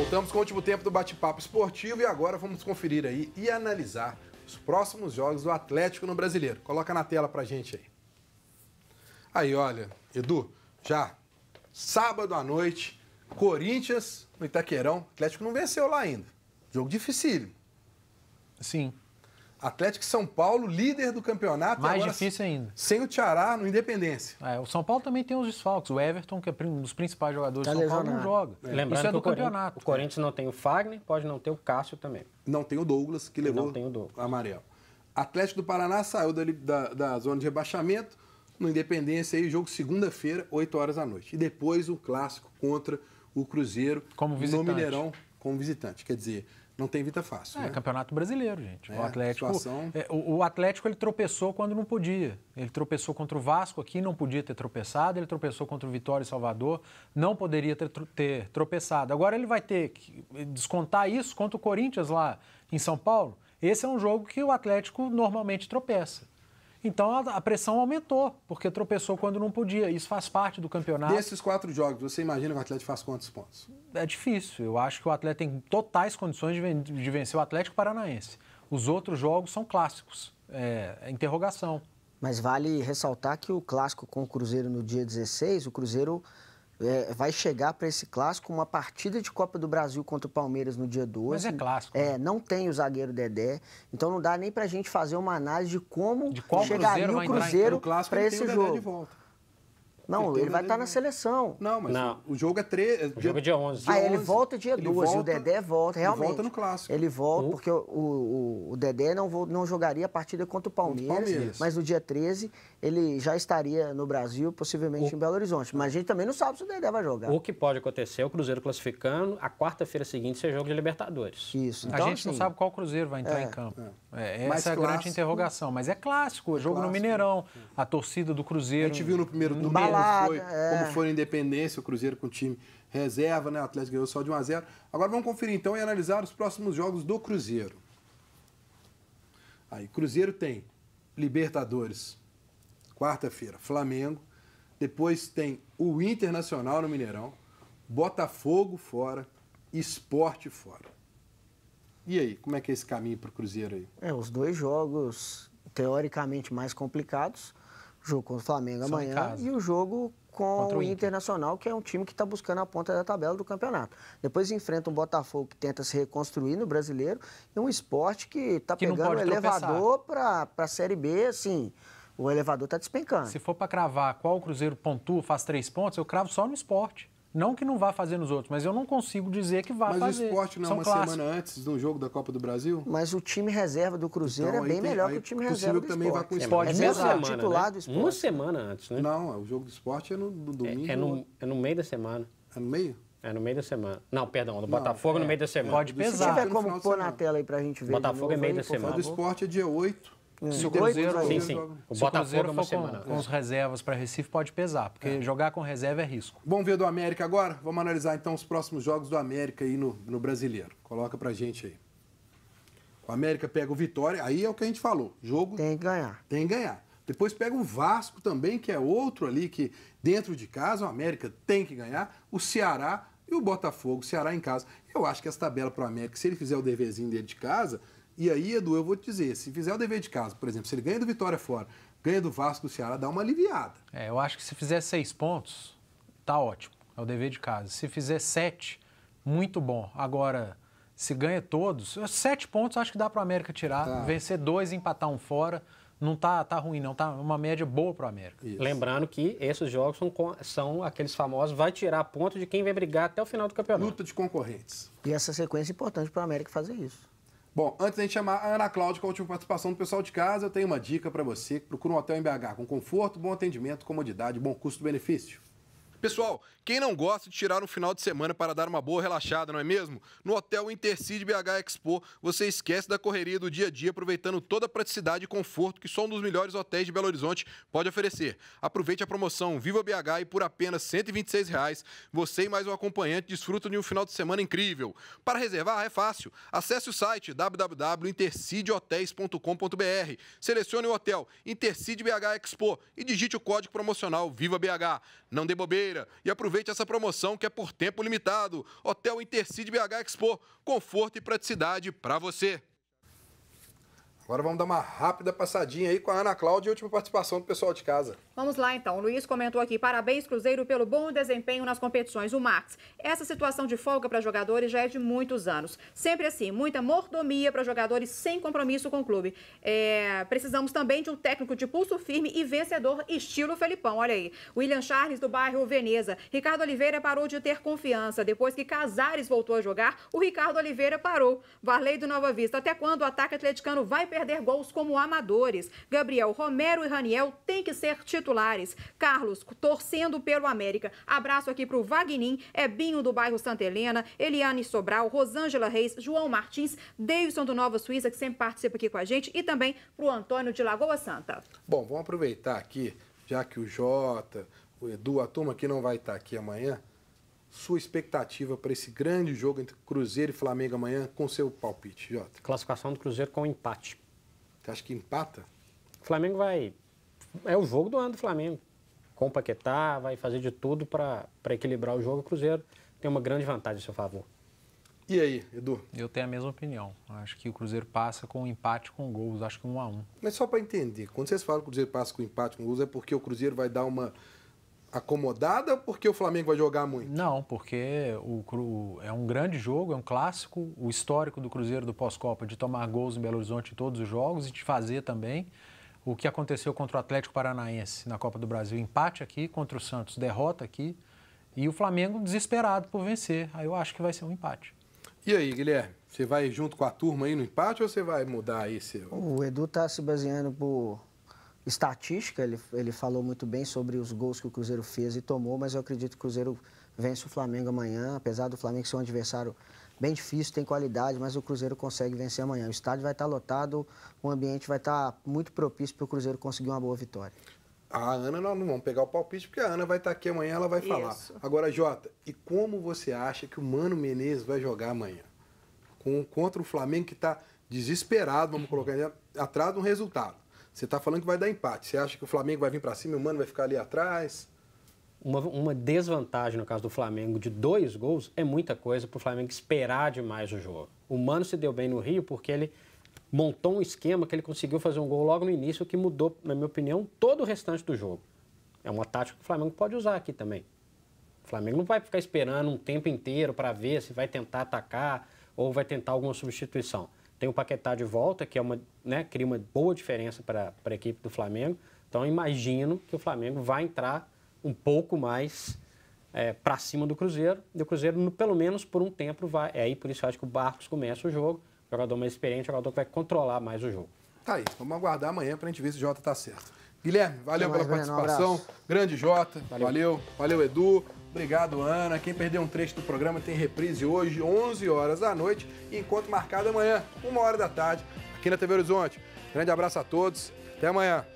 Voltamos com o último tempo do bate-papo esportivo e agora vamos conferir aí e analisar os próximos jogos do Atlético no Brasileiro. Coloca na tela pra gente aí. Aí, olha, Edu, já sábado à noite, Corinthians no Itaquerão. Atlético não venceu lá ainda. Jogo dificílimo. Sim. Atlético São Paulo, líder do campeonato. Mais agora, difícil ainda. Sem o Tiará no Independência. É, o São Paulo também tem os desfalques. O Everton, que é um dos principais jogadores tá do São Paulo, não joga. É. Lembrando Isso é do campeonato. O Corinthians não tem o Fagner, pode não ter o Cássio também. Não tem o Douglas, que levou não tem o Douglas. amarelo. Atlético do Paraná saiu da, da, da zona de rebaixamento no Independência aí, jogo segunda-feira, 8 horas da noite. E depois o clássico contra o Cruzeiro como visitante. no Mineirão como visitante. Quer dizer, não tem vida fácil. É, né? campeonato brasileiro, gente. É, o Atlético. Situação... É, o, o, Atlético ele tropeçou quando não podia. Ele tropeçou contra o Vasco aqui, não podia ter tropeçado. Ele tropeçou contra o Vitória e Salvador, não poderia ter, ter tropeçado. Agora ele vai ter que descontar isso contra o Corinthians lá em São Paulo. Esse é um jogo que o Atlético normalmente tropeça. Então a pressão aumentou, porque tropeçou quando não podia. Isso faz parte do campeonato. Desses quatro jogos, você imagina que o Atlético faz quantos pontos? É difícil. Eu acho que o Atlético tem totais condições de vencer o Atlético Paranaense. Os outros jogos são clássicos. É, é interrogação. Mas vale ressaltar que o clássico com o Cruzeiro no dia 16, o Cruzeiro é, vai chegar para esse clássico uma partida de Copa do Brasil contra o Palmeiras no dia 12. Mas é clássico. É, né? não tem o zagueiro Dedé, então não dá nem para a gente fazer uma análise de como de chegaria o Cruzeiro para esse jogo. Não, ele, ele vai estar tá na seleção. Não, mas não. o jogo é 13. É o dia... jogo é dia 11. Dia ah, 11, ele volta dia 12. volta, o Dedé volta, realmente. Ele volta no clássico. Ele volta, uhum. porque o, o, o, Dedé não, não jogaria a partida contra o Palmeiras, Palmeiras, mas no dia 13 ele já estaria no Brasil, possivelmente o... em Belo Horizonte. Mas a gente também não sabe se o Dedé vai jogar. O que pode acontecer é o Cruzeiro classificando, a quarta-feira seguinte ser jogo de Libertadores. Isso. Então, a gente assim, não sabe qual Cruzeiro vai entrar é, em campo. É. é essa mas é a clássico, grande interrogação. Mas é clássico, é jogo clássico, no Mineirão, a torcida do Cruzeiro. A gente viu no primeiro hum. domingo como, é. foi, é. como foi a Independência, o Cruzeiro com o time reserva, né? O Atlético ganhou só de 1 a 0 Agora vamos conferir então e analisar os próximos jogos do Cruzeiro. Aí, Cruzeiro tem Libertadores, quarta-feira, Flamengo. Depois tem o Internacional no Mineirão, Botafogo fora, Esporte fora. E aí, como é que é esse caminho para o Cruzeiro aí? É, os dois jogos teoricamente mais complicados jogo com o Flamengo Só amanhã e o jogo com o, Inter. Internacional, que é um time que está buscando a ponta da tabela do campeonato. Depois enfrenta um Botafogo que tenta se reconstruir no brasileiro e um esporte que está pegando o elevador para a Série B, assim. O elevador está despencando. Se for para cravar qual o Cruzeiro pontua, faz três pontos, eu cravo só no esporte. Não que não vá fazer nos outros, mas eu não consigo dizer que vá mas fazer. Mas o esporte não é São é uma clássicos. semana antes de um jogo da Copa do Brasil? Mas o time reserva do Cruzeiro então, é bem tem, melhor que o time reserva do também esporte. Vai com o esporte. é mesmo semana, titular né? do esporte. Uma semana antes, né? Não, é, o jogo do esporte é no, no domingo. É, é, no, é no meio da semana. É no meio? É no meio da semana. Não, perdão, do Botafogo é, no é. meio da semana. Pode pesar. Se tiver como pôr na tela aí pra gente ver. Botafogo novo, é meio aí, da semana. O do esporte é dia 8. É. Se o Cruzeiro, sim, sim. O Botafogo o Cruzeiro é com, com as é. reservas para Recife, pode pesar, porque é. jogar com reserva é risco. Vamos ver do América agora? Vamos analisar então os próximos jogos do América aí no, no Brasileiro. Coloca para gente aí. O América pega o Vitória, aí é o que a gente falou. Jogo. Tem que ganhar. Tem que ganhar. Depois pega o Vasco também, que é outro ali que dentro de casa o América tem que ganhar. O Ceará e o Botafogo, o Ceará em casa. Eu acho que essa tabela para o América, se ele fizer o deverzinho dele de casa, e aí, Edu, eu vou te dizer, se fizer o dever de casa, por exemplo, se ele ganha do Vitória fora, ganha do Vasco do Ceará, dá uma aliviada. É, eu acho que se fizer seis pontos, tá ótimo. É o dever de casa. Se fizer sete, muito bom. Agora, se ganha todos, sete pontos acho que dá para o América tirar. Tá. Vencer dois, empatar um fora. Não tá, tá ruim, não. Tá uma média boa para o América. Isso. Lembrando que esses jogos são, são aqueles famosos, vai tirar ponto de quem vai brigar até o final do campeonato. Luta de concorrentes. E essa sequência é importante para o América fazer isso. Bom, antes da gente chamar a Ana Cláudia com a última participação do pessoal de casa, eu tenho uma dica para você. Procura um hotel em BH com conforto, bom atendimento, comodidade, bom custo-benefício. Pessoal, quem não gosta de tirar um final de semana para dar uma boa relaxada, não é mesmo? No Hotel Intercity BH Expo, você esquece da correria do dia a dia, aproveitando toda a praticidade e conforto que só um dos melhores hotéis de Belo Horizonte pode oferecer. Aproveite a promoção Viva BH e por apenas R$ 126,00, você e mais um acompanhante desfrutam de um final de semana incrível. Para reservar, é fácil. Acesse o site www.intercidehotels.com.br, selecione o hotel Intercity BH Expo e digite o código promocional Viva BH. Não dê bobeira! e aproveite essa promoção que é por tempo limitado. Hotel Intercity BH Expo, conforto e praticidade para você. Agora vamos dar uma rápida passadinha aí com a Ana Cláudia e a última participação do pessoal de casa. Vamos lá então. O Luiz comentou aqui: parabéns, Cruzeiro, pelo bom desempenho nas competições. O Max, essa situação de folga para jogadores já é de muitos anos. Sempre assim, muita mordomia para jogadores sem compromisso com o clube. É, precisamos também de um técnico de pulso firme e vencedor, estilo Felipão. Olha aí. William Charles, do bairro Veneza. Ricardo Oliveira parou de ter confiança. Depois que Casares voltou a jogar, o Ricardo Oliveira parou. Varley do Nova Vista. Até quando o ataque atleticano vai perder gols como amadores? Gabriel Romero e Raniel têm que ser titulares titulares. Carlos, torcendo pelo América. Abraço aqui para o Vagnin, Ebinho do bairro Santa Helena, Eliane Sobral, Rosângela Reis, João Martins, Davidson do Nova Suíça, que sempre participa aqui com a gente, e também para o Antônio de Lagoa Santa. Bom, vamos aproveitar aqui, já que o Jota, o Edu, a turma que não vai estar aqui amanhã, sua expectativa para esse grande jogo entre Cruzeiro e Flamengo amanhã com seu palpite, Jota? Classificação do Cruzeiro com empate. Você acha que empata? O Flamengo vai é o jogo do ano do Flamengo. Com Paquetá, vai fazer de tudo para equilibrar o jogo. O Cruzeiro tem uma grande vantagem a seu favor. E aí, Edu? Eu tenho a mesma opinião. Acho que o Cruzeiro passa com um empate com gols, acho que um a um. Mas só para entender, quando vocês falam que o Cruzeiro passa com empate com gols, é porque o Cruzeiro vai dar uma acomodada ou porque o Flamengo vai jogar muito? Não, porque o Cru... é um grande jogo, é um clássico. O histórico do Cruzeiro do pós-Copa de tomar gols em Belo Horizonte em todos os jogos e de fazer também o que aconteceu contra o Atlético Paranaense na Copa do Brasil, empate aqui, contra o Santos, derrota aqui, e o Flamengo desesperado por vencer. Aí eu acho que vai ser um empate. E aí, Guilherme, você vai junto com a turma aí no empate ou você vai mudar aí seu? O Edu está se baseando por estatística, ele, ele falou muito bem sobre os gols que o Cruzeiro fez e tomou, mas eu acredito que o Cruzeiro vence o Flamengo amanhã, apesar do Flamengo ser um adversário bem difícil, tem qualidade, mas o Cruzeiro consegue vencer amanhã. O estádio vai estar lotado, o ambiente vai estar muito propício para o Cruzeiro conseguir uma boa vitória. A Ana, nós não vamos pegar o palpite, porque a Ana vai estar aqui amanhã, ela vai Isso. falar. Agora, Jota, e como você acha que o Mano Menezes vai jogar amanhã? Com, contra o Flamengo, que está desesperado, vamos colocar atrás de um resultado. Você está falando que vai dar empate. Você acha que o Flamengo vai vir para cima e o Mano vai ficar ali atrás? uma, uma desvantagem no caso do Flamengo de dois gols é muita coisa para o Flamengo esperar demais o jogo. O Mano se deu bem no Rio porque ele montou um esquema que ele conseguiu fazer um gol logo no início que mudou, na minha opinião, todo o restante do jogo. É uma tática que o Flamengo pode usar aqui também. O Flamengo não vai ficar esperando um tempo inteiro para ver se vai tentar atacar ou vai tentar alguma substituição. Tem o Paquetá de volta, que é uma, né, cria uma boa diferença para a equipe do Flamengo. Então, imagino que o Flamengo vai entrar um pouco mais é, para cima do Cruzeiro. E o Cruzeiro, no, pelo menos por um tempo, vai. É aí por isso eu acho que o Barcos começa o jogo. O jogador mais experiente, jogador que vai controlar mais o jogo. Tá aí. Vamos aguardar amanhã para a gente ver se o Jota está certo. Guilherme, valeu pela participação. Um Grande Jota, valeu. valeu. Valeu, Edu. Obrigado, Ana. Quem perdeu um trecho do programa tem reprise hoje, 11 horas da noite. E encontro marcado amanhã, 1 hora da tarde, aqui na TV Horizonte. Grande abraço a todos. Até amanhã.